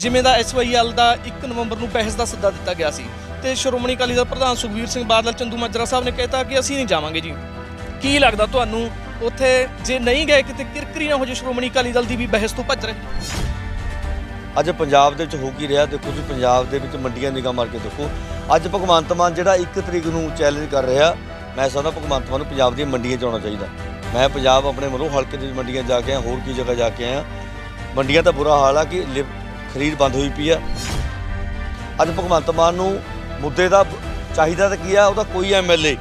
ਜਿਵੇਂ ਦਾ ਐਸਵਾਈਐਲ ਦਾ 1 ਨਵੰਬਰ ਨੂੰ ਬਹਿਸ ਦਾ ਸੱਦਾ ਦਿੱਤਾ ਗਿਆ ਸੀ ਤੇ ਸ਼੍ਰੋਮਣੀ ਅਕਾਲੀ ਦਲ ਪ੍ਰਧਾਨ ਸੁਖਵੀਰ ਸਿੰਘ ਬਾਦਲ ਚੰਦੂ ਮਾਜਰਾ ਸਾਹਿਬ ਨੇ ਕਹਿਤਾ ਕਿ ਅਸੀਂ ਨਹੀਂ ਜਾਵਾਂਗੇ ਜੀ ਕੀ ਲੱਗਦਾ ਤੁਹਾਨੂੰ ਉੱਥੇ ਜੇ ਨਹੀਂ ਗਏ ਕਿਤੇ ਕਿਰਕਰੀ ਨਾ ਹੋ ਜੇ ਸ਼੍ਰੋਮਣੀ ਅਕਾਲੀ ਦਲ ਦੀ ਵੀ ਬਹਿਸ ਤੋਂ ਭੱਜ ਰਹੇ ਅੱਜ ਪੰਜਾਬ ਦੇ ਵਿੱਚ ਹੋ ਕੀ ਰਿਹਾ ਦੇਖੋ ਜੀ ਪੰਜਾਬ ਦੇ ਵਿੱਚ ਮੰਡੀਆਂ ਨਿਗਾਹ ਮਾਰ ਕੇ ਦੇਖੋ ਅੱਜ ਭਗਵੰਤ ਮਾਨ ਜਿਹੜਾ 1 ਤਰੀਕ ਨੂੰ ਚੈਲੰਜ ਕਰ ਰਿਹਾ ਮੈਂ ਸੋਚਦਾ ਭਗਵੰਤ ਮਾਨ ਨੂੰ ਪੰਜਾਬ ਦੀਆਂ ਮੰਡੀਆਂ ਚ ਆਉਣਾ ਚਾਹੀਦਾ ਮੈਂ ਪੰਜਾਬ ਆਪਣੇ ਵੱਲੋਂ ਹਲਕੇ ਦੇ ਮੰਡੀਆਂ ਜਾ ਕੇ ਆ ਹੋਰ ਕੀ ਜਗ੍ਹਾ ਜਾ ਕੇ ਆ ਮੰਡੀਆਂ ਦਾ ਬੁਰਾ ਹਾਲ ਆ ਕਿ ਖਰੀਦ ਬੰਦ ਹੋਈ ਪਈ ਆ ਅੱਜ ਭਗਵੰਤ ਮਾਨ ਨੂੰ ਮੁੱਦੇ ਦਾ ਚਾਹੀਦਾ ਤਾਂ ਕੀ ਆ ਉਹਦਾ ਕੋਈ ਐਮਐਲਏ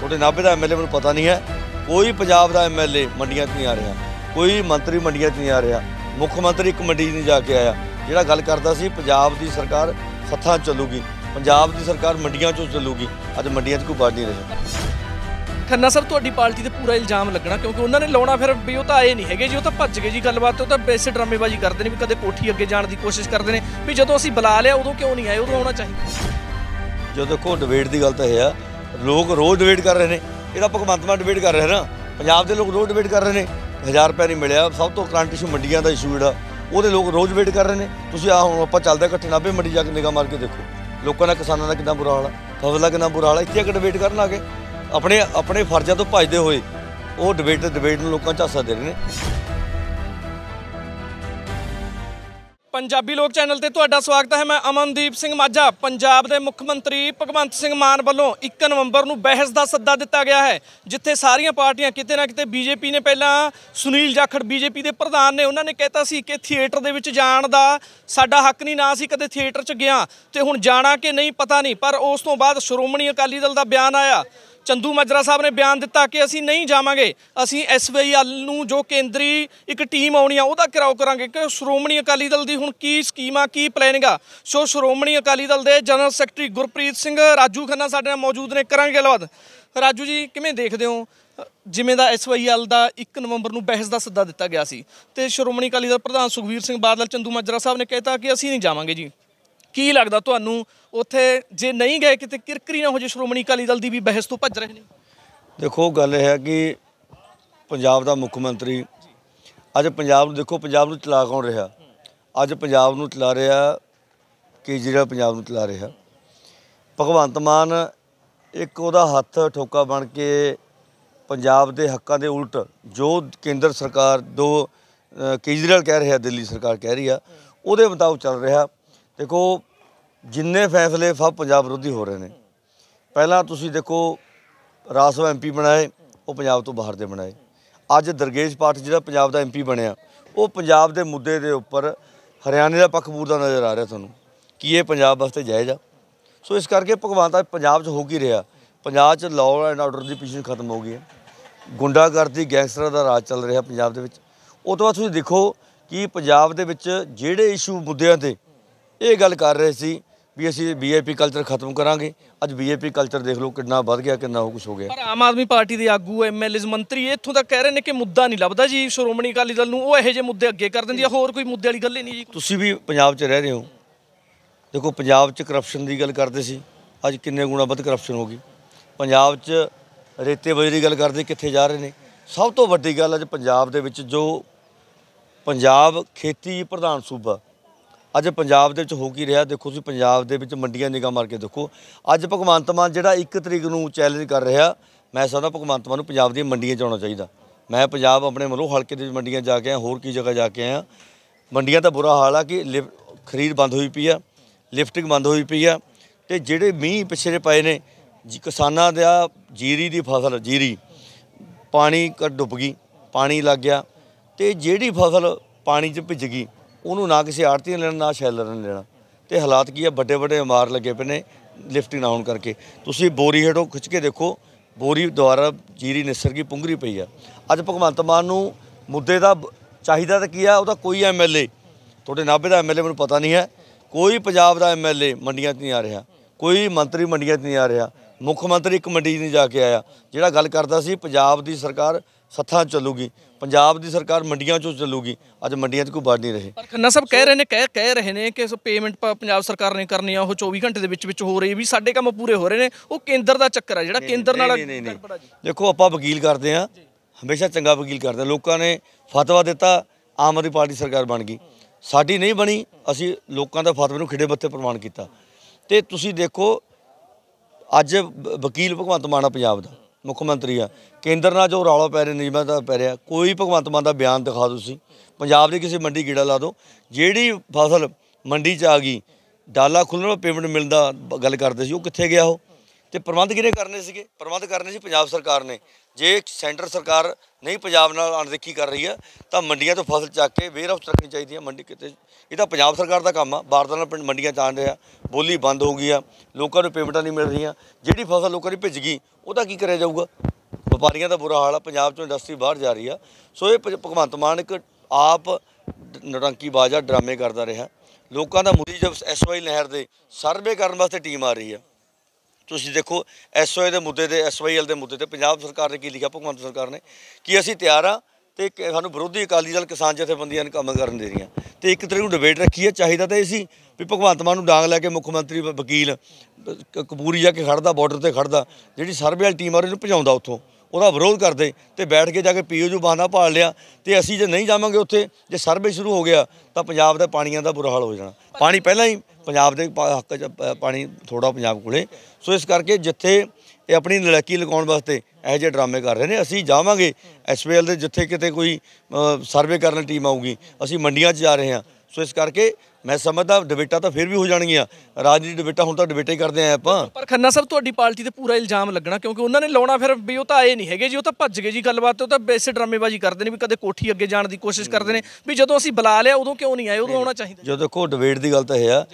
ਤੁਹਾਡੇ ਨਾਭੇ ਦਾ ਐਮਐਲਏ ਮੈਨੂੰ ਪਤਾ ਨਹੀਂ ਹੈ ਕੋਈ ਪੰਜਾਬ ਦਾ ਐਮਐਲਏ ਮੰਡੀਆਂ 'ਚ ਨਹੀਂ ਆ ਰਿਹਾ ਕੋਈ ਮੰਤਰੀ ਮੰਡੀਆਂ 'ਚ ਨਹੀਂ ਆ ਰਿਹਾ ਮੁੱਖ ਮੰਤਰੀ ਇੱਕ ਮੰਡੀ ਨਹੀਂ ਜਾ ਕੇ ਆਇਆ ਜਿਹੜਾ ਗੱਲ ਕਰਦਾ ਸੀ ਪੰਜਾਬ ਦੀ ਸਰਕਾਰ ਸੱਥਾਂ ਚੱਲੂਗੀ ਪੰਜਾਬ ਦੀ ਸਰਕਾਰ ਮੰਡੀਆਂ 'ਚੋਂ ਚੱਲੂਗੀ ਅੱਜ ਮੰਡੀਆਂ 'ਚ ਕੋਈ ਬਾਤ ਨਹੀਂ ਰਹੀ ਖੰਨਾ ਸਾਹਿਬ ਤੁਹਾਡੀ ਪਾਰਟੀ ਤੇ ਪੂਰਾ ਇਲਜ਼ਾਮ ਲੱਗਣਾ ਕਿਉਂਕਿ ਉਹਨਾਂ ਨੇ ਲਾਉਣਾ ਫਿਰ ਵੀ ਉਹ ਤਾਂ ਆਏ ਨਹੀਂ ਹੈਗੇ ਜੀ ਉਹ ਤਾਂ ਭੱਜ ਗਏ ਜੀ ਗੱਲਬਾਤ ਉਹ ਤਾਂ ਬੇਸੇ ਡਰਾਮੇਬਾਜ਼ੀ ਕਰਦੇ ਨੇ ਵੀ ਕਦੇ ਕੋਠੀ ਅੱਗੇ ਜਾਣ ਦੀ ਕੋਸ਼ਿਸ਼ ਕਰਦੇ ਨੇ ਵੀ ਜਦੋਂ ਅਸੀਂ ਬੁਲਾ ਲਿਆ ਉਦੋਂ ਕਿਉਂ ਨਹੀਂ ਆਏ ਉਦੋਂ ਆਉਣਾ ਚਾਹੀਦਾ ਜਦੋਂ ਕੋ ਡਿਬੇਟ ਦੀ ਗੱਲ ਤਾਂ ਇਹ ਆ ਲੋਕ ਰੋਜ਼ ਡਿਬੇਟ ਕਰ ਰਹੇ ਨੇ ਇਹਦਾ ਭਗਵੰਤ ਮਾਨ ਡਿਬੇਟ ਕਰ ਰਿਹਾ ਨਾ ਪੰਜਾਬ ਦੇ ਲੋਕ ਰੋਜ਼ ਡਿਬੇਟ ਕਰ ਰਹੇ ਨੇ 1000 ਰੁਪਏ ਨਹੀਂ ਮਿਲਿਆ ਸਭ ਤੋਂ ਕਰੰਟ ਇਸ਼ੂ ਮੰਡੀਆਂ ਦਾ ਇਸ਼ੂ ਜਿਹੜਾ ਉਹਦੇ ਲੋਕ ਰੋਜ਼ ਡਿਬੇਟ ਕਰ ਰਹੇ ਨੇ ਤੁਸੀਂ ਆ ਹੁਣ ਆਪਾਂ ਚੱਲਦੇ ਇਕੱਠੇ ਨਾਬੇ ਮੰਡੀ ਜਾ ਕੇ ਨਿਗਾਹ ਮਾਰ ਕੇ ਦੇਖੋ ਲੋਕਾਂ ਦਾ ਕਿਸਾਨਾਂ ਦਾ ਕਿੰਨਾ ਬੁਰਾ ਹਾਲ ਹੈ ਫਸਲਾਂ ਕਿੰਨਾ ਬੁਰਾ ਹਾਲ ਹੈ ਇੱਥੇ ਡਿਬੇਟ ਕਰਨ ਲੱਗੇ ਆਪਣੇ ਆਪਣੇ ਫਰਜ਼ਾਂ ਤੋਂ ਭੱਜਦੇ ਹੋਏ ਉਹ ਡਿਬੇਟ ਡਿਬੇਟ ਨੂੰ ਲੋਕਾਂ ਚਾਸਾ ਦੇ ਰਹੇ ਨੇ ਪੰਜਾਬੀ ਲੋਕ ਚੈਨਲ ਤੇ ਤੁਹਾਡਾ ਸਵਾਗਤ ਹੈ ਮੈਂ ਅਮਨਦੀਪ ਸਿੰਘ ਮਾਝਾ ਪੰਜਾਬ ਦੇ ਮੁੱਖ ਮੰਤਰੀ ਭਗਵੰਤ ਸਿੰਘ ਮਾਨ ਵੱਲੋਂ 1 ਨਵੰਬਰ ਨੂੰ ਬਹਿਸ ਦਾ ਸੱਦਾ ਦਿੱਤਾ ਗਿਆ ਹੈ ਜਿੱਥੇ ਸਾਰੀਆਂ ਪਾਰਟੀਆਂ ਕਿਤੇ ਨਾ ਕਿਤੇ ਬੀਜੇਪੀ ਨੇ ਪਹਿਲਾਂ ਸੁਨੀਲ ਜਾਖੜ ਬੀਜੇਪੀ ਦੇ ਪ੍ਰਧਾਨ ਨੇ ਉਹਨਾਂ ਨੇ ਕਹਿਤਾ ਸੀ ਕਿ ਥੀਏਟਰ ਦੇ ਵਿੱਚ ਜਾਣ ਦਾ ਸਾਡਾ ਹੱਕ ਨਹੀਂ ਨਾ ਸੀ ਕਦੇ ਥੀਏਟਰ 'ਚ ਗਿਆ ਤੇ ਹੁਣ ਜਾਣਾ ਕਿ ਨਹੀਂ ਪਤਾ ਨਹੀਂ ਪਰ ਉਸ ਤੋਂ ਬਾਅਦ ਸ਼੍ਰੋਮਣੀ ਅਕਾਲੀ ਦਲ ਦਾ ਬਿਆਨ ਆਇਆ ਚੰਦੂ ਮਜਰਾ ਸਾਹਿਬ ਨੇ ਬਿਆਨ ਦਿੱਤਾ ਕਿ ਅਸੀਂ ਨਹੀਂ ਜਾਵਾਂਗੇ ਅਸੀਂ ਐਸਵੀਐਲ ਨੂੰ ਜੋ ਕੇਂਦਰੀ ਇੱਕ ਟੀਮ ਆਉਣੀ ਆ ਉਹਦਾ ਘਿਰਾਓ ਕਰਾਂਗੇ ਕਿ ਸ਼੍ਰੋਮਣੀ ਅਕਾਲੀ ਦਲ ਦੀ ਹੁਣ ਕੀ ਸਕੀਮਾਂ ਕੀ ਪਲੈਨਿੰਗ ਆ ਸੋ ਸ਼੍ਰੋਮਣੀ ਅਕਾਲੀ ਦਲ ਦੇ ਜਨਰਲ ਸੈਕਟਰੀ ਗੁਰਪ੍ਰੀਤ ਸਿੰਘ ਰਾਜੂ ਖੰਨਾ ਸਾਡੇ ਨਾਲ ਮੌਜੂਦ ਨੇ ਕਰਾਂਗੇ ਗੱਲਬਾਤ ਰਾਜੂ ਜੀ ਕਿਵੇਂ ਦੇਖਦੇ ਹੋ ਜਿਵੇਂ ਦਾ ਐਸਵਾਈਐਲ ਦਾ 1 ਨਵੰਬਰ ਨੂੰ ਬਹਿਸ ਦਾ ਸੱਦਾ ਦਿੱਤਾ ਗਿਆ ਸੀ ਤੇ ਸ਼੍ਰੋਮਣੀ ਅਕਾਲੀ ਦਲ ਪ੍ਰਧਾਨ ਸੁਖਵੀਰ ਸਿੰਘ ਬਾਦਲ ਚੰਦੂ ਮਾਜਰਾ ਸਾਹਿਬ ਨੇ ਕਹਿਤਾ ਕਿ ਅਸੀਂ ਨਹੀਂ ਜਾਵਾਂਗੇ ਜੀ ਕੀ ਲੱਗਦਾ ਤੁਹਾਨੂੰ ਉੱਥੇ ਜੇ ਨਹੀਂ ਗਏ ਕਿਤੇ ਕਿਰਕਰੀ ਨਾ ਹੋ ਜੇ ਸ਼੍ਰੋਮਣੀ ਅਕਾਲੀ ਦਲ ਦੀ ਵੀ ਬਹਿਸ ਤੋਂ ਭੱਜ ਰਹੇ ਨੇ ਦੇਖੋ ਗੱਲ ਇਹ ਹੈ ਕਿ ਪੰਜਾਬ ਦਾ ਮੁੱਖ ਮੰਤਰੀ ਅੱਜ ਪੰਜਾਬ ਨੂੰ ਦੇਖੋ ਪੰਜਾਬ ਨੂੰ ਚਲਾ ਕੌਣ ਰਿਹਾ ਅੱਜ ਪੰਜਾਬ ਨੂੰ ਚਲਾ ਰਿਹਾ ਕੇਜਰੀਵਾਲ ਪੰਜਾਬ ਨੂੰ ਚਲਾ ਰਿਹਾ ਭਗਵੰਤ ਮਾਨ ਇੱਕ ਉਹਦਾ ਹੱਥ ਠੋਕਾ ਬਣ ਕੇ ਪੰਜਾਬ ਦੇ ਹੱਕਾਂ ਦੇ ਉਲਟ ਜੋ ਕੇਂਦਰ ਸਰਕਾਰ ਦੋ ਕੇਜਰੀਵਾਲ ਕਹਿ ਰਿਹਾ ਦਿੱਲੀ ਸਰਕਾਰ ਕਹਿ ਰਹੀ ਆ ਉਹਦੇ ਮੁਤਾਬਕ ਚੱਲ ਰਿਹਾ ਦੇਖੋ ਜਿੰਨੇ ਫੈਸਲੇ ਸਭ ਪੰਜਾਬ ਵਿਰੋਧੀ ਹੋ ਰਹੇ ਨੇ ਪਹਿਲਾਂ ਤੁਸੀਂ ਦੇਖੋ ਰਾਸਵ ਐਮਪੀ ਬਣਾਏ ਉਹ ਪੰਜਾਬ ਤੋਂ ਬਾਹਰ ਦੇ ਬਣਾਏ ਅੱਜ ਦਰਗੇਸ਼ ਪਾਠ ਜਿਹੜਾ ਪੰਜਾਬ ਦਾ ਐਮਪੀ ਬਣਿਆ ਉਹ ਪੰਜਾਬ ਦੇ ਮੁੱਦੇ ਦੇ ਉੱਪਰ ਹਰਿਆਣੇ ਦਾ ਪੱਖ ਪੂਰਦਾ ਨਜ਼ਰ ਆ ਰਿਹਾ ਤੁਹਾਨੂੰ ਕੀ ਇਹ ਪੰਜਾਬ ਵਾਸਤੇ ਜਾਇਜ਼ ਆ ਸੋ ਇਸ ਕਰਕੇ ਭਗਵਾਨ ਦਾ ਪੰਜਾਬ 'ਚ ਹੋ ਕੀ ਰਿਹਾ ਪੰਜਾਬ 'ਚ ਲਾਅ ਐਂਡ ਆਰਡਰ ਦੀ ਪੀਸ਼ਨ ਖਤਮ ਹੋ ਗਈ ਹੈ ਗੁੰਡਾਗਰਦੀ ਗੈਂਗਸਟਰਾਂ ਦਾ ਰਾਜ ਚੱਲ ਰਿਹਾ ਪੰਜਾਬ ਦੇ ਵਿੱਚ ਉਹ ਤੋਂ ਬਾਅਦ ਤੁਸੀਂ ਦੇਖੋ ਕਿ ਪੰਜਾਬ ਦੇ ਵਿੱਚ ਜਿਹੜੇ ਇਸ਼ੂ ਮੁੱਦਿਆਂ ਤੇ ਇਹ ਗੱਲ ਕਰ ਰਹੇ ਸੀ ਵੀ ਅਸੀਂ ਬੀਏਪੀ ਕਲਚਰ ਖਤਮ ਕਰਾਂਗੇ ਅੱਜ ਬੀਏਪੀ ਕਲਚਰ ਦੇਖ ਲਓ ਕਿੰਨਾ ਵੱਧ ਗਿਆ ਕਿੰਨਾ ਹੋ ਕੁਝ ਹੋ ਗਿਆ ਪਰ ਆਮ ਆਦਮੀ ਪਾਰਟੀ ਦੇ ਆਗੂ ਐਮਐਲਏ ਮੰਤਰੀ ਇੱਥੋਂ ਤੱਕ ਕਹਿ ਰਹੇ ਨੇ ਕਿ ਮੁੱਦਾ ਨਹੀਂ ਲੱਭਦਾ ਜੀ ਸ਼੍ਰੋਮਣੀ ਅਕਾਲੀ ਦਲ ਨੂੰ ਉਹ ਇਹੋ ਜਿਹੇ ਮੁੱਦੇ ਅੱਗੇ ਕਰ ਦਿੰਦੀ ਆ ਹੋਰ ਕੋਈ ਮੁੱਦੇ ਵਾਲੀ ਗੱਲ ਹੀ ਨਹੀਂ ਜੀ ਤੁਸੀਂ ਵੀ ਪੰਜਾਬ 'ਚ ਰਹਿ ਰਹੇ ਹੋ ਦੇਖੋ ਪੰਜਾਬ 'ਚ ਕਰਪਸ਼ਨ ਦੀ ਗੱਲ ਕਰਦੇ ਸੀ ਅੱਜ ਕਿੰਨੇ ਗੁਣਾ ਵੱਧ ਕਰਪਸ਼ਨ ਹੋ ਗਈ ਪੰਜਾਬ 'ਚ ਰੇਤੇ ਬਜਰੀ ਗੱਲ ਕਰਦੇ ਕਿੱਥੇ ਜਾ ਰਹੇ ਨੇ ਸਭ ਤੋਂ ਵੱਡੀ ਗੱਲ ਅੱਜ ਪੰਜਾਬ ਦੇ ਵਿੱਚ ਜੋ ਪੰਜਾਬ ਖੇਤੀ ਪ੍ਰਧਾਨ ਸੂਬਾ ਅੱਜ ਪੰਜਾਬ ਦੇ ਵਿੱਚ ਹੋ ਕੀ ਰਿਹਾ ਦੇਖੋ ਤੁਸੀਂ ਪੰਜਾਬ ਦੇ ਵਿੱਚ ਮੰਡੀਆਂ ਨਿਗਾ ਮਾਰ ਕੇ ਦੇਖੋ ਅੱਜ ਭਗਵੰਤ ਮਾਨ ਜਿਹੜਾ 1 ਤਰੀਕ ਨੂੰ ਚੈਲੰਜ ਕਰ ਰਿਹਾ ਮੈਂ ਸਦਾ ਭਗਵੰਤ ਮਾਨ ਨੂੰ ਪੰਜਾਬ ਦੀਆਂ ਮੰਡੀਆਂ 'ਚ ਆਉਣਾ ਚਾਹੀਦਾ ਮੈਂ ਪੰਜਾਬ ਆਪਣੇ ਮਲੋਂ ਹਲਕੇ ਦੇ ਮੰਡੀਆਂ ਜਾ ਕੇ ਆਇਆ ਹੋਰ ਕੀ ਜਗ੍ਹਾ ਜਾ ਕੇ ਆਇਆ ਮੰਡੀਆਂ ਦਾ ਬੁਰਾ ਹਾਲ ਆ ਕਿ ਖਰੀਦ ਬੰਦ ਹੋਈ ਪਈ ਆ ਲਿਫਟਿੰਗ ਬੰਦ ਹੋਈ ਪਈ ਆ ਤੇ ਜਿਹੜੇ ਮੀਂਹ ਪਿਛਲੇ ਪਏ ਨੇ ਕਿਸਾਨਾਂ ਦਾ ਜੀਰੀ ਦੀ ਫਸਲ ਜੀਰੀ ਪਾਣੀ ਡੁੱਬ ਗਈ ਪਾਣੀ ਲੱਗ ਗਿਆ ਤੇ ਜਿਹੜੀ ਫਸਲ ਪਾਣੀ 'ਚ ਭਿੱਜ ਗਈ ਉਹਨੂੰ ਨਾ ਕਿਸੇ ਆੜਤੀ ਨੇ ਲੈਣਾ ਨਾ ਸ਼ੈਲਰ ਨੇ ਲੈਣਾ ਤੇ ਹਾਲਾਤ ਕੀ ਆ ਵੱਡੇ ਵੱਡੇ ਇਮਾਰ ਲੱਗੇ ਪਏ ਨੇ ਲਿਫਟਿੰਗ ਨਾ ਹੋਣ ਕਰਕੇ ਤੁਸੀਂ ਬੋਰੀ ਹੇਡੋਂ ਖਿੱਚ ਕੇ ਦੇਖੋ ਬੋਰੀ ਦੁਆਰਾ ਜੀਰੀ ਨਿਸਰ ਕੀ ਪੁੰਗਰੀ ਪਈ ਆ ਅੱਜ ਭਗਵੰਤ ਮਾਨ ਨੂੰ ਮੁੱਦੇ ਦਾ ਚਾਹੀਦਾ ਤਾਂ ਕੀ ਆ ਉਹਦਾ ਕੋਈ ਐਮਐਲਏ ਤੁਹਾਡੇ ਨਾਭੇ ਦਾ ਐਮਐਲਏ ਮੈਨੂੰ ਪਤਾ ਨਹੀਂ ਹੈ ਕੋਈ ਪੰਜਾਬ ਦਾ ਐਮਐਲਏ ਮੰਡੀਆਂ 'ਚ ਨਹੀਂ ਆ ਰਿਹਾ ਕੋਈ ਮੰਤਰੀ ਮੰਡੀਆਂ 'ਚ ਨਹੀਂ ਆ ਰਿਹਾ ਮੁੱਖ ਮੰਤਰੀ ਇੱਕ ਮੰਡੀ ਨਹੀਂ ਜਾ ਕੇ ਆਇਆ ਜਿਹੜਾ ਗੱਲ ਕਰਦਾ ਸੀ ਪੰਜਾਬ ਦੀ ਸਰਕਾਰ ਸੱਥਾਂ ਚੱਲੂਗੀ ਪੰਜਾਬ ਦੀ ਸਰਕਾਰ ਮੰਡੀਆਂ ਚੋਂ ਚੱਲੂਗੀ ਅੱਜ ਮੰਡੀਆਂ 'ਚ ਕੋਈ ਬਾੜ ਨਹੀਂ ਰਹੇ ਪਰ ਖੰਨਾ ਸਾਹਿਬ ਕਹਿ ਰਹੇ ਨੇ ਕਹਿ ਕਹਿ ਰਹੇ ਨੇ ਕਿ ਪੇਮੈਂਟ ਪੰਜਾਬ ਸਰਕਾਰ ਨੇ ਕਰਨੀ ਆ ਉਹ 24 ਘੰਟੇ ਦੇ ਵਿੱਚ ਵਿੱਚ ਹੋ ਰਹੀ ਵੀ ਸਾਡੇ ਕੰਮ ਪੂਰੇ ਹੋ ਰਹੇ ਨੇ ਉਹ ਕੇਂਦਰ ਦਾ ਚੱਕਰ ਆ ਜਿਹੜਾ ਕੇਂਦਰ ਨਾਲ ਦੇਖੋ ਆਪਾਂ ਵਕੀਲ ਕਰਦੇ ਆ ਹਮੇਸ਼ਾ ਚੰਗਾ ਵਕੀਲ ਕਰਦੇ ਆ ਲੋਕਾਂ ਨੇ ਫਤਵਾ ਦਿੱਤਾ ਆਮ ਆਦਮੀ ਪਾਰਟੀ ਸਰਕਾਰ ਬਣ ਗਈ ਸਾਡੀ ਨਹੀਂ ਬਣੀ ਅਸੀਂ ਲੋਕਾਂ ਦਾ ਫਤਵੇ ਨੂੰ ਖਿੜੇ ਮੱਥੇ ਪ੍ਰਮਾਣ ਕੀਤਾ ਤੇ ਤੁਸੀਂ ਦੇਖੋ ਅੱਜ ਵਕੀਲ ਭਗਵੰਤ ਮਾਨਾ ਪੰਜਾਬ ਦਾ ਮੁੱਖ ਮੰਤਰੀ ਆ ਕੇਂਦਰ ਨਾਲ ਜੋ ਰੌਲਾ ਪੈ ਰਿਹਾ ਨਿਯਮਾਂ ਦਾ ਪੈ ਰਿਹਾ ਕੋਈ ਭਗਵੰਤ ਮਾਨ ਦਾ ਬਿਆਨ ਦਿਖਾ ਦੋ ਤੁਸੀਂ ਪੰਜਾਬ ਦੀ ਕਿਸੇ ਮੰਡੀ ਗੇੜਾ ਲਾ ਦਿਓ ਜਿਹੜੀ ਫਸਲ ਮੰਡੀ 'ਚ ਆ ਗਈ ਡਾਲਾ ਖੁੱਲਣ ਪੇਮੈਂਟ ਮਿਲਦਾ ਗੱਲ ਕਰਦੇ ਸੀ ਉਹ ਕਿੱਥੇ ਗਿਆ ਉਹ ਤੇ ਪ੍ਰਬੰਧ ਕਿਹਨੇ ਕਰਨੇ ਸੀਗੇ ਪ੍ਰਬੰਧ ਕਰਨੇ ਸੀ ਪੰਜਾਬ ਸਰਕਾਰ ਨੇ ਜੇ ਸੈਂਟਰ ਸਰਕਾਰ ਨਹੀਂ ਪੰਜਾਬ ਨਾਲ ਅਣਦੇਖੀ ਕਰ ਰਹੀ ਹੈ ਤਾਂ ਮੰਡੀਆਂ ਤੋਂ ਫਸਲ ਚੱਕ ਕੇ ਵੇਅਰ ਹਾਊਸ ਰੱਖਣੀ ਚਾਹੀਦੀ ਹੈ ਮੰਡੀ ਕਿਤੇ ਇਹ ਤਾਂ ਪੰਜਾਬ ਸਰਕਾਰ ਦਾ ਕੰਮ ਆ ਦਾ ਪਿੰਡ ਮੰਡੀਆਂ ਚਾਣ ਰਿਹਾ ਬੋਲੀ ਬੰਦ ਹੋ ਗਈ ਆ ਲੋਕਾਂ ਨੂੰ ਪੇਮੈਂਟਾਂ ਨਹੀਂ ਮਿਲ ਰਹੀਆਂ ਜਿਹੜੀ ਫਸਲ ਲੋਕਾਂ ਦੀ ਭਿੱਜ ਗਈ ਉਹਦਾ ਕੀ ਕਰਿਆ ਜਾਊਗਾ ਵਪਾਰੀਆਂ ਦਾ ਬੁਰਾ ਹਾਲ ਆ ਪੰਜਾਬ ਚੋਂ ਇੰਡਸਟਰੀ ਬਾਹਰ ਜਾ ਰਹੀ ਆ ਸੋ ਇਹ ਭਗਵੰਤ ਮਾਨ ਇੱਕ ਆਪ ਨਰੰਕੀ ਬਾਜਾ ਡਰਾਮੇ ਕਰਦਾ ਰਿਹਾ ਲੋਕਾਂ ਦਾ ਮੁਰੀ ਜਬ ਐਸਵਾਈ ਲਹਿਰ ਦੇ ਸਰਵੇ ਕਰਨ ਵਾਸਤੇ ਟੀਮ ਆ ਰਹੀ ਆ ਤੁਸੀਂ ਦੇਖੋ ਐਸਓਏ ਦੇ ਮੁੱਦੇ ਤੇ ਐਸਵਾਈਐਲ ਦੇ ਮੁੱਦੇ ਤੇ ਪੰਜਾਬ ਸਰਕਾਰ ਨੇ ਕੀ ਲਿਖਿਆ ਭਗਵੰਤ ਸਰਕਾਰ ਨੇ ਕਿ ਅਸੀਂ ਤਿਆਰ ਆ ਤੇ ਸਾਨੂੰ ਵਿਰੋਧੀ ਅਕਾਲੀ ਦਲ ਕਿਸਾਨ ਜਥੇਬੰਦੀਆਂ ਨੂੰ ਕੰਮ ਕਰਨ ਦੇ ਰਹੀਆਂ ਤੇ ਇੱਕ ਤਰ੍ਹਾਂ ਨੂੰ ਡਿਬੇਟ ਰੱਖੀ ਹੈ ਚਾਹੀਦਾ ਤਾਂ ਇਹ ਸੀ ਵੀ ਭਗਵੰਤ ਮਾਨ ਨੂੰ ਡਾਂਗ ਲੈ ਕੇ ਮੁੱਖ ਮੰਤਰੀ ਵਕੀਲ ਕਪੂਰੀ ਜਾ ਕੇ ਖੜਦਾ ਬਾਰਡਰ ਤੇ ਖੜਦਾ ਜਿਹੜੀ ਸਰਵੇ ਵਾਲੀ ਟੀਮ ਆ ਉਹਨੂੰ ਭਜਾਉਂਦਾ ਉੱਥੋਂ ਉਹਦਾ ਵਿਰੋਧ ਕਰਦੇ ਤੇ ਬੈਠ ਕੇ ਜਾ ਕੇ ਪੀਓ ਜੂ ਬਹਾਨਾ ਪਾੜ ਲਿਆ ਤੇ ਅਸੀਂ ਜੇ ਨਹੀਂ ਜਾਵਾਂਗੇ ਉੱਥੇ ਜੇ ਸਰਵੇ ਸ਼ੁਰੂ ਹੋ ਗਿਆ ਤਾਂ ਪੰਜਾਬ ਦਾ ਪਾਣੀਆਂ ਦਾ ਬੁਰਾ ਹਾਲ ਹੋ ਜਾਣਾ ਪਾਣੀ ਪਹਿਲਾਂ ਹੀ ਪੰਜਾਬ ਦੇ ਹੱਕ ਚ ਪਾਣੀ ਥੋੜਾ ਪੰਜਾਬ ਕੋਲੇ ਸੋ ਇਸ ਕਰਕੇ ਜਿੱਥੇ ਇਹ ਆਪਣੀ ਨਲਕੀ ਲਗਾਉਣ ਵਾਸਤੇ ਇਹ ਜਿਹੇ ਡਰਾਮੇ ਕਰ ਰਹੇ ਨੇ ਅਸੀਂ ਜਾਵਾਂਗੇ ਐਸਪੀਐਲ ਦੇ ਜਿੱਥੇ ਕਿਤੇ ਕੋਈ ਸਰਵੇ ਕਰਨ ਟੀਮ ਆਊਗੀ ਅਸੀਂ ਮੰਡੀਆਂ 'ਚ ਜਾ ਰਹੇ ਹਾਂ ਸੋ ਇਸ ਕਰਕੇ ਮੈਂ ਸਮਝਦਾ ਡਿਬੇਟਾਂ ਤਾਂ ਫਿਰ ਵੀ ਹੋ ਜਾਣਗੀਆਂ ਰਾਜਨੀਤੀ ਡਿਬੇਟਾਂ ਹੁਣ ਤਾਂ ਡਿਬੇਟੇ ਕਰਦੇ ਆ ਆਪਾਂ ਪਰ ਖੰਨਾ ਸਾਹਿਬ ਤੁਹਾਡੀ ਪਾਰਟੀ ਤੇ ਪੂਰਾ ਇਲਜ਼ਾਮ ਲੱਗਣਾ ਕਿਉਂਕਿ ਉਹਨਾਂ ਨੇ ਲਾਉਣਾ ਫਿਰ ਵੀ ਉਹ ਤਾਂ ਆਏ ਨਹੀਂ ਹੈਗੇ ਜੀ ਉਹ ਤਾਂ ਭੱਜ ਗਏ ਜੀ ਗੱਲਬਾਤ ਉਹ ਤਾਂ ਬੇਸੇ ਡਰਾਮੇਬਾਜ਼ੀ ਕਰਦੇ ਨੇ ਵੀ ਕਦੇ ਕੋਠੀ ਅੱਗੇ ਜਾਣ ਦੀ ਕੋਸ਼ਿਸ਼ ਕਰਦੇ ਨੇ ਵੀ ਜਦੋਂ ਅਸੀਂ ਬੁਲਾ ਲਿਆ ਉਦੋਂ ਕਿਉਂ ਨਹੀਂ ਆਏ ਉਦੋਂ ਆਉਣਾ ਚਾਹੀਦਾ ਜਦੋਂ ਕੋ ਡਿਬੇਟ ਦੀ ਗੱਲ ਤਾਂ ਹੈ ਆ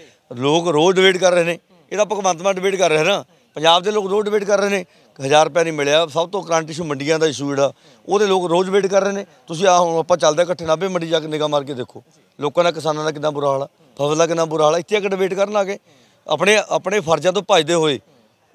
ਲੋਕ ਰੋਜ਼ ਡਿਬੇਟ ਕਰ ਰਹੇ ਨੇ ਇਹਦਾ ਭਗਵੰਤ ਮਾਨ ਡਿਬੇਟ ਕਰ ਰਿਹਾ ਨਾ ਪੰਜਾਬ ਦੇ ਲੋਕ ਰੋਜ਼ ਡਿਬੇਟ ਕਰ ਰਹੇ ਨੇ 1000 ਰੁਪਏ ਨਹੀਂ ਮਿਲਿਆ ਸਭ ਤੋਂ ਕਰੰਟ ਇਸ਼ੂ ਮੰਡੀਆਂ ਦਾ ਇਸ਼ੂ ਜਿਹੜਾ ਉਹਦੇ ਲੋਕ ਰੋਜ਼ ਡਿਬੇਟ ਕਰ ਰਹੇ ਨੇ ਤੁਸੀਂ ਆ ਹੁਣ ਆਪਾਂ ਚੱਲਦੇ ਇਕੱਠੇ ਨਾਭੇ ਮੰਡੀ ਜਾ ਕੇ ਨਿਗਾਹ ਮਾਰ ਕੇ ਦੇਖੋ ਲੋਕਾਂ ਦਾ ਕਿਸਾਨਾਂ ਦਾ ਕਿੰਨਾ ਬੁਰਾ ਹਾਲ ਆ ਫਸਲ ਦਾ ਕਿੰਨਾ ਬੁਰਾ ਹਾਲ ਆ ਇੱਥੇ ਇੱਕ ਡਿਬੇਟ ਕਰਨ ਲੱਗੇ ਆਪਣੇ ਆਪਣੇ ਫਰਜ਼ਾਂ ਤੋਂ ਭੱਜਦੇ ਹੋਏ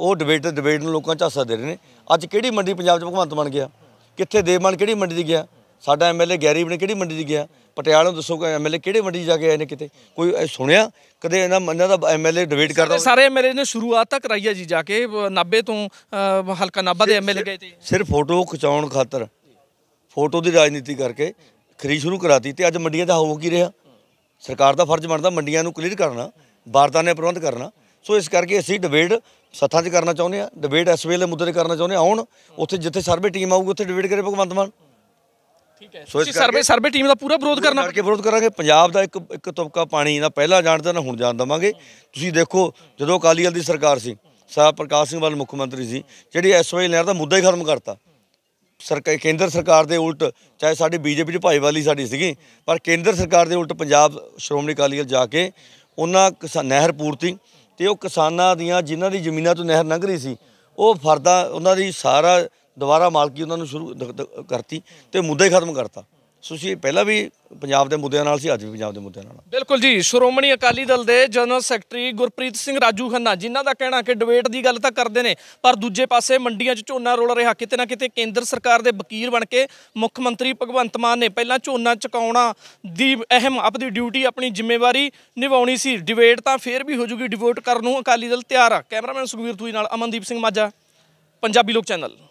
ਉਹ ਡਿਬੇਟ ਡਿਬੇਟ ਨੂੰ ਲੋਕਾਂ ਝਾਸਾ ਦੇ ਰਹੇ ਨੇ ਅੱਜ ਕਿਹੜੀ ਮੰਡੀ ਪੰਜਾਬ 'ਚ ਭਗਵੰਤ ਬਣ ਗਿਆ ਕਿੱਥੇ ਦੇਵਮਾਨ ਕਿਹੜੀ ਮੰਡੀ ਦੀ ਗਿਆ ਸਾਡਾ ਐਮਐਲਏ ਗੈਰੀ ਬਣ ਕਿਹੜੀ ਮੰਡੀ ਦੀ ਗਿਆ ਪਟਿਆਲੇ ਦੱਸੋ ਕਿ ਐਮਐਲਏ ਕਿਹੜੇ ਮੰਡੀ ਜਾ ਕੇ ਆਏ ਨੇ ਕਿਤੇ ਕੋਈ ਸੁਣਿਆ ਕਦੇ ਇਹਨਾਂ ਮੰਨਾਂ ਦਾ ਐਮਐਲਏ ਡਿਬੇਟ ਕਰਦਾ ਸਾਰੇ ਐਮਐਲਏ ਨੇ ਸ਼ੁਰੂਆਤ ਤਾਂ ਕਰਾਈ ਜੀ ਜਾ ਕੇ ਨਾਬੇ ਤੋਂ ਹਲਕਾ ਨਾਬਾ ਦੇ ਐਮਐਲਏ ਗਏ ਤੇ ਸਿਰਫ ਫੋਟੋ ਖਿਚਾਉਣ ਖਾਤਰ ਫੋਟੋ ਦੀ ਰਾਜਨੀਤੀ ਕਰਕੇ ਖਰੀਦ ਸ਼ੁਰੂ ਕਰਾਤੀ ਤੇ ਅੱਜ ਮੰਡੀਆਂ ਦਾ ਹੋ ਕੀ ਰਿਹਾ ਸਰਕਾਰ ਦਾ ਫਰਜ਼ ਬਣਦਾ ਮੰਡੀਆਂ ਨੂੰ ਕਲੀਅਰ ਕਰਨਾ ਬਾਰਦਾਨੇ ਪ੍ਰਬੰਧ ਕਰਨਾ ਸੋ ਇਸ ਕਰਕੇ ਅਸੀਂ ਡਿਬੇਟ ਸੱਥਾਂ 'ਚ ਕਰਨਾ ਚਾਹੁੰਦੇ ਆ ਡਿਬੇਟ ਇਸ ਵੇਲੇ ਮੁੱਦੇ ਤੇ ਕਰਨਾ ਚਾਹੁੰਦੇ ਆ ਆਉਣ ਉੱਥੇ ਜਿੱਥੇ ਸਰਵੇ ਟੀਮ ਆਊਗੀ ਉੱਥੇ ਡਿਬੇਟ ਕਰੇ ਭਗਵੰਤ ਮਾਨ ਠੀਕ ਹੈ ਸੋ ਸਰਵੇ ਸਰਵੇ ਟੀਮ ਦਾ ਪੂਰਾ ਵਿਰੋਧ ਕਰਨਾ ਕਰਕੇ ਵਿਰੋਧ ਕਰਾਂਗੇ ਪੰਜਾਬ ਦਾ ਇੱਕ ਇੱਕ ਤੁਪਕਾ ਪਾਣੀ ਨਾ ਪਹਿਲਾਂ ਜਾਣਦਾ ਨਾ ਹੁਣ ਜਾਣ ਦਵਾਂਗੇ ਤੁਸੀਂ ਦੇਖੋ ਜਦੋਂ ਅਕਾਲੀ ਦਲ ਦੀ ਸਰਕਾਰ ਸੀ ਸਾਹਿਬ ਪ੍ਰਕਾਸ਼ ਸਿੰਘ ਵਾਲ ਮੁੱਖ ਮੰਤਰੀ ਸੀ ਜਿਹੜੀ ਐਸਵਾਈ ਲੈਣ ਦਾ ਮੁੱਦਾ ਹੀ ਖਤਮ ਕਰਤਾ ਸਰਕਾਰ ਕੇਂਦਰ ਸਰਕਾਰ ਦੇ ਉਲਟ ਚਾਹੇ ਸਾਡੀ ਬੀਜੇਪੀ ਚ ਭਾਈਵਾਲੀ ਸਾਡੀ ਸੀਗੀ ਪਰ ਕੇਂਦਰ ਸਰਕਾਰ ਦੇ ਉਲਟ ਪੰਜਾਬ ਸ਼੍ਰੋਮਣੀ ਅਕਾਲੀ ਦਲ ਜਾ ਕੇ ਉਹਨਾਂ ਨਹਿਰ ਪੂਰਤੀ ਤੇ ਉਹ ਕਿਸਾਨਾਂ ਦੀਆਂ ਜਿਨ੍ਹਾਂ ਦੀ ਜ਼ਮੀਨਾਂ ਤੋਂ ਨਹਿਰ ਲੰਘ ਰਹੀ ਸੀ ਉਹ ਫਰਦਾ ਉਹਨਾਂ ਦੀ ਸਾਰਾ ਦੁਬਾਰਾ ਮਾਲਕੀ ਉਹਨਾਂ ਨੂੰ ਸ਼ੁਰੂ ਕਰਤੀ ਤੇ ਮੁੱਦਾ ਹੀ ਖਤਮ ਕਰਤਾ ਤੁਸੀਂ ਪਹਿਲਾਂ ਵੀ ਪੰਜਾਬ ਦੇ ਮੁੱਦਿਆਂ ਨਾਲ ਸੀ ਅੱਜ ਵੀ ਪੰਜਾਬ ਦੇ ਮੁੱਦਿਆਂ ਨਾਲ ਬਿਲਕੁਲ ਜੀ ਸ਼੍ਰੋਮਣੀ ਅਕਾਲੀ ਦਲ ਦੇ ਜਨਰਲ ਸੈਕਟਰੀ ਗੁਰਪ੍ਰੀਤ ਸਿੰਘ ਰਾਜੂ ਖੰਨਾ ਜਿਨ੍ਹਾਂ ਦਾ ਕਹਿਣਾ ਕਿ ਡਿਬੇਟ ਦੀ ਗੱਲ ਤਾਂ ਕਰਦੇ ਨੇ ਪਰ ਦੂਜੇ ਪਾਸੇ ਮੰਡੀਆਂ 'ਚ ਝੋਨਾ ਰੋਲ ਰਿਹਾ ਕਿਤੇ ਨਾ ਕਿਤੇ ਕੇਂਦਰ ਸਰਕਾਰ ਦੇ ਵਕੀਲ ਬਣ ਕੇ ਮੁੱਖ ਮੰਤਰੀ ਭਗਵੰਤ ਮਾਨ ਨੇ ਪਹਿਲਾਂ ਝੋਨਾ ਚਕਾਉਣਾ ਦੀ ਅਹਿਮ ਆਪਣੀ ਡਿਊਟੀ ਆਪਣੀ ਜ਼ਿੰਮੇਵਾਰੀ ਨਿਭਾਉਣੀ ਸੀ ਡਿਬੇਟ ਤਾਂ ਫੇਰ ਵੀ ਹੋ ਜੂਗੀ ਡਿਵੋਟ ਕਰਨ ਨੂੰ ਅਕਾਲੀ ਦਲ ਤਿਆਰ ਆ ਕੈਮਰਾਮੈਨ ਸੁਖਵੀਰ ਥੂਈ ਨਾਲ ਅਮਨਦੀਪ ਸਿੰਘ ਮਾਜਾ ਪੰਜਾਬੀ ਲੋਕ ਚੈਨਲ